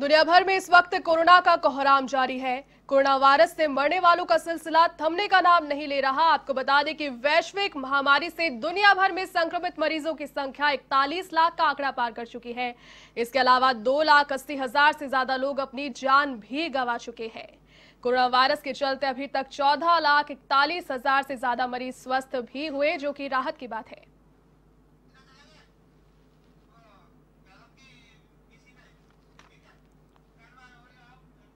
दुनिया भर में इस वक्त कोरोना का कोहराम जारी है कोरोना वायरस से मरने वालों का सिलसिला थमने का नाम नहीं ले रहा आपको बता दें कि वैश्विक महामारी से दुनिया भर में संक्रमित मरीजों की संख्या 41 लाख का आंकड़ा पार कर चुकी है इसके अलावा दो लाख अस्सी हजार से ज्यादा लोग अपनी जान भी गंवा चुके हैं कोरोना वायरस के चलते अभी तक चौदह लाख इकतालीस हजार से ज्यादा मरीज स्वस्थ भी हुए जो की राहत की बात है